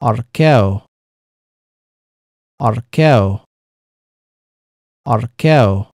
arqueo arqueo arqueo